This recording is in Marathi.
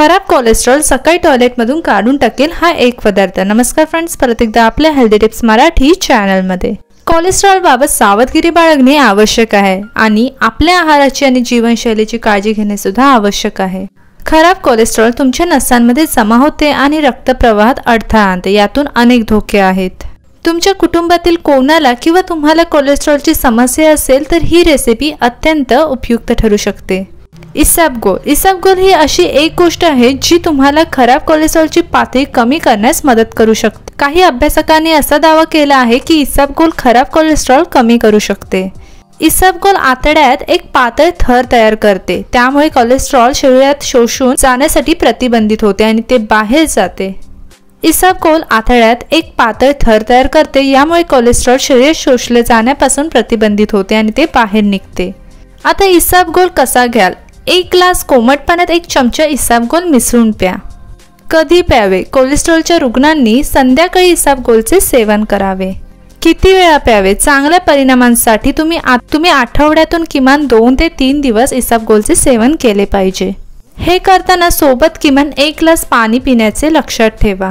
खराब कोलेस्ट्रॉल सकाळी टॉयलेटमधून काढून टाकेल हा एक पदार्थ नमस्कार फ्रेंड्स परत एकदा आपल्या हेल्दी टिप्स मराठी चॅनलमध्ये बाबत सावधगिरी बाळगणे आवश्यक आहे आणि आपल्या आहाराची आणि जीवनशैलीची काळजी घेणे सुद्धा आवश्यक आहे खराब कोलेस्ट्रॉल तुमच्या नसांमध्ये जमा होते आणि रक्तप्रवाहात अडथळा आणते यातून अनेक धोके आहेत तुमच्या कुटुंबातील कोणाला किंवा तुम्हाला कोलेस्ट्रॉलची समस्या असेल तर ही रेसिपी अत्यंत उपयुक्त ठरू शकते इसबगोल गोल ही अशी एक गोष्ट आहे जी तुम्हाला खराब कोलेस्ट्रॉलची पातळी कमी करण्यास मदत करू शकते काही अभ्यासकांनी असा दावा केला आहे की गोल खराब कोलेस्ट्रॉल कमी करू शकते इसबगोल आतड्यात एक पातळ थर तयार करते त्यामुळे कोलेस्ट्रॉल शरीरात शोषून जाण्यासाठी प्रतिबंधित होते आणि ते बाहेर जाते इसबगोल आतड्यात एक पातळ थर तयार करते यामुळे कोलेस्ट्रॉल शरीरात शोषले जाण्यापासून प्रतिबंधित होते आणि ते बाहेर निघते आता इसबगोल कसा घ्याल एक ग्लास कोमट पाण्यात एक चमचा इसाबगोल मिसळून प्या कधी प्यावे कोलेस्ट्रॉलच्या रुग्णांनी संध्याकाळी इसाबगोलचे सेवन करावे किती वेळा प्यावे चांगल्या परिणामांसाठी तुम्ही तुम्ही आठवड्यातून किमान दोन ते तीन दिवस इसाबगोलचे सेवन केले पाहिजे हे करताना सोबत किमान एक ग्लास पाणी पिण्याचे लक्षात ठेवा